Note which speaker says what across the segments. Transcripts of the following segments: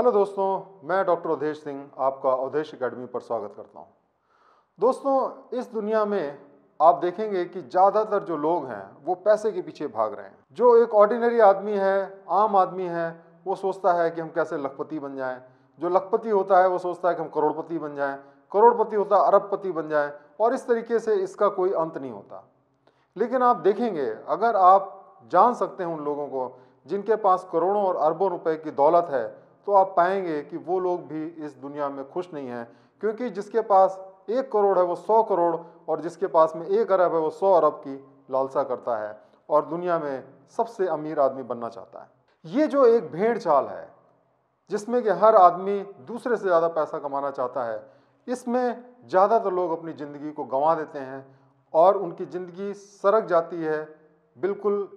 Speaker 1: Hello दोस्तों मैं doctor Awadhesh Singh आपका अवधेश एकेडमी पर स्वागत करता हूं। दोस्तों इस दुनिया में आप देखेंगे कि ज़्यादातर जो लोग हैं वो पैसे के पीछे भाग रहे हैं जो एक ऑर्डिनरी आदमी है आम आदमी है वो सोचता है कि हम कैसे लखपति बन जाएं जो लखपति होता है वो सोचता है कि हम करोड़पति बन जाएं करोड़पति होता है अरबपति बन जाएं और इस तरीके से इसका कोई अंत नहीं होता लेकिन आप देखेंगे अगर आप जान सकते हैं उन लोगों को जिनके पास करोड़ों और अरबों रुपए की दौलत है तो आप पाएंगे कि वो लोग भी इस दुनिया में खुश नहीं हैं क्योंकि जिसके पास एक करोड़ है वो सौ करोड़ और जिसके पास में एक अरब है वो सौ अरब की लालसा करता है और दुनिया में सबसे अमीर आदमी बनना चाहता है ये जो एक भेड़ चाल है जिसमें कि हर आदमी दूसरे से ज़्यादा पैसा कमाना चाहता है इसमें ज़्यादातर लोग अपनी ज़िंदगी को गंवा देते हैं और उनकी ज़िंदगी सरक जाती है बिल्कुल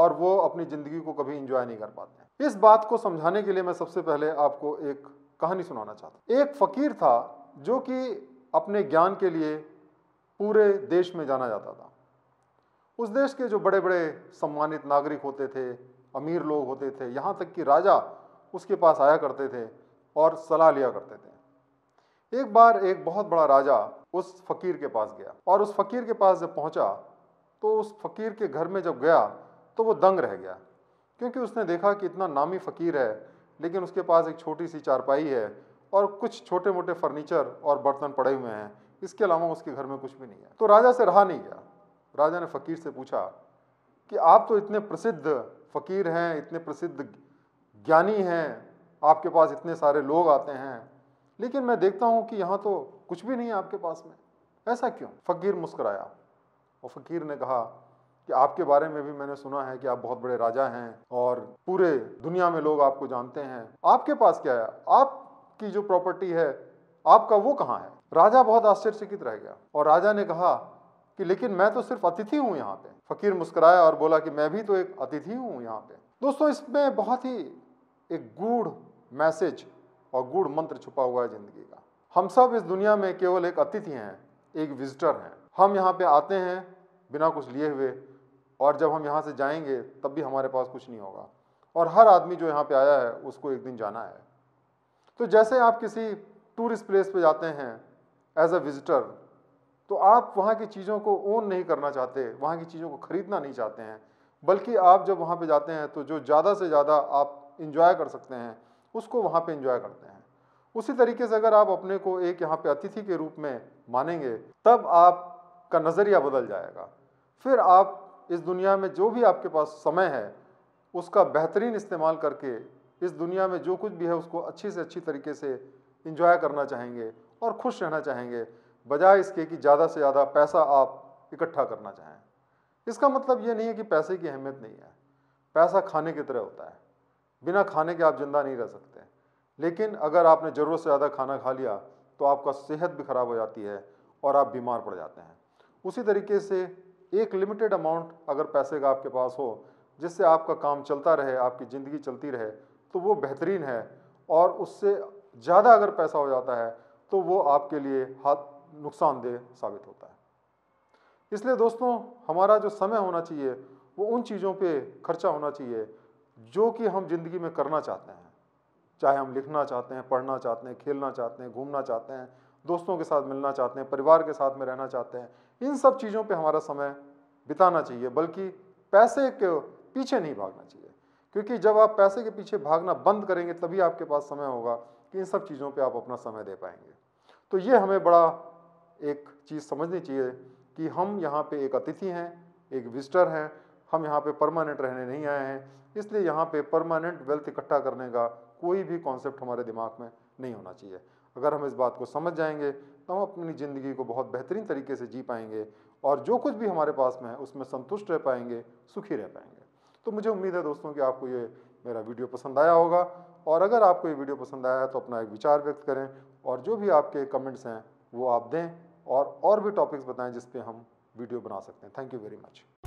Speaker 1: और वो अपनी ज़िंदगी को कभी इंजॉय नहीं कर पाते इस बात को समझाने के लिए मैं सबसे पहले आपको एक कहानी सुनाना चाहता हूँ एक फ़कीर था जो कि अपने ज्ञान के लिए पूरे देश में जाना जाता था उस देश के जो बड़े बड़े सम्मानित नागरिक होते थे अमीर लोग होते थे यहाँ तक कि राजा उसके पास आया करते थे और सलाह लिया करते थे एक बार एक बहुत बड़ा राजा उस फकीर के पास गया और उस फकीर के पास जब पहुँचा तो उस फकीर के घर में जब गया तो वो दंग रह गया क्योंकि उसने देखा कि इतना नामी फ़कीर है लेकिन उसके पास एक छोटी सी चारपाई है और कुछ छोटे मोटे फर्नीचर और बर्तन पड़े हुए हैं इसके अलावा उसके घर में कुछ भी नहीं है तो राजा से रहा नहीं गया राजा ने फ़कीर से पूछा कि आप तो इतने प्रसिद्ध फ़कीर हैं इतने प्रसिद्ध ज्ञानी हैं आपके पास इतने सारे लोग आते हैं लेकिन मैं देखता हूँ कि यहाँ तो कुछ भी नहीं है आपके पास में ऐसा क्यों फ़कीर मुस्कराया और फ़कीर ने कहा कि आपके बारे में भी मैंने सुना है कि आप बहुत बड़े राजा हैं और पूरे दुनिया में लोग आपको जानते हैं आपके पास क्या है आपकी जो प्रॉपर्टी है आपका वो कहाँ है राजा बहुत आश्चर्यचकित रह गया और राजा ने कहा कि लेकिन मैं तो सिर्फ अतिथि हूँ यहाँ पे फकीर मुस्कुराया और बोला कि मैं भी तो एक अतिथि हूँ यहाँ पे दोस्तों इसमें बहुत ही एक गूढ़ मैसेज और गूढ़ मंत्र छुपा हुआ है जिंदगी का हम सब इस दुनिया में केवल एक अतिथि हैं एक विजिटर हैं हम यहाँ पे आते हैं बिना कुछ लिए हुए और जब हम यहाँ से जाएंगे तब भी हमारे पास कुछ नहीं होगा और हर आदमी जो यहाँ पे आया है उसको एक दिन जाना है तो जैसे आप किसी टूरिस्ट प्लेस पे जाते हैं एज अ विजिटर तो आप वहाँ की चीज़ों को ओन नहीं करना चाहते वहाँ की चीज़ों को ख़रीदना नहीं चाहते हैं बल्कि आप जब वहाँ पर जाते हैं तो जो ज़्यादा से ज़्यादा आप इंजॉय कर सकते हैं उसको वहाँ पर इंजॉय करते हैं उसी तरीके से अगर आप अपने को एक यहाँ पे अतिथि के रूप में मानेंगे तब आप का नज़रिया बदल जाएगा फिर आप इस दुनिया में जो भी आपके पास समय है उसका बेहतरीन इस्तेमाल करके इस दुनिया में जो कुछ भी है उसको अच्छी से अच्छी तरीके से इंजॉय करना चाहेंगे और खुश रहना चाहेंगे बजाय इसके कि ज़्यादा से ज़्यादा पैसा आप इकट्ठा करना चाहें इसका मतलब ये नहीं है कि पैसे की अहमियत नहीं है पैसा खाने की तरह होता है बिना खाने के आप ज़िंदा नहीं रह सकते लेकिन अगर आपने ज़रूरत से ज़्यादा खाना खा लिया तो आपका सेहत भी ख़राब हो जाती है और आप बीमार पड़ जाते हैं उसी तरीके से एक लिमिटेड अमाउंट अगर पैसे का आपके पास हो जिससे आपका काम चलता रहे आपकी ज़िंदगी चलती रहे तो वो बेहतरीन है और उससे ज़्यादा अगर पैसा हो जाता है तो वो आपके लिए हाथ नुकसानदेह साबित होता है इसलिए दोस्तों हमारा जो समय होना चाहिए वो उन चीज़ों पे खर्चा होना चाहिए जो कि हम ज़िंदगी में करना चाहते हैं चाहे हम लिखना चाहते हैं पढ़ना चाहते हैं खेलना चाहते हैं घूमना चाहते हैं दोस्तों के साथ मिलना चाहते हैं परिवार के साथ में रहना चाहते हैं इन सब चीज़ों पे हमारा समय बिताना चाहिए बल्कि पैसे के पीछे नहीं भागना चाहिए क्योंकि जब आप पैसे के पीछे भागना बंद करेंगे तभी आपके पास समय होगा कि इन सब चीज़ों पर आप अपना समय दे पाएंगे तो ये हमें बड़ा एक चीज़ समझनी चाहिए कि हम यहाँ पे एक अतिथि हैं एक विजिटर हैं हम यहाँ पे परमानेंट रहने नहीं आए हैं इसलिए यहाँ पे परमानेंट वेल्थ इकट्ठा करने का कोई भी कॉन्सेप्ट हमारे दिमाग में नहीं होना चाहिए अगर हम इस बात को समझ जाएंगे तो हम अपनी ज़िंदगी को बहुत बेहतरीन तरीके से जी पाएंगे और जो कुछ भी हमारे पास में है उसमें संतुष्ट रह पाएंगे सुखी रह पाएंगे तो मुझे उम्मीद है दोस्तों कि आपको ये मेरा वीडियो पसंद आया होगा और अगर आपको ये वीडियो पसंद आया है तो अपना एक विचार व्यक्त करें और जो भी आपके कमेंट्स हैं वो आप दें और और भी टॉपिक्स बताएं जिस पे हम वीडियो बना सकते हैं थैंक यू वेरी मच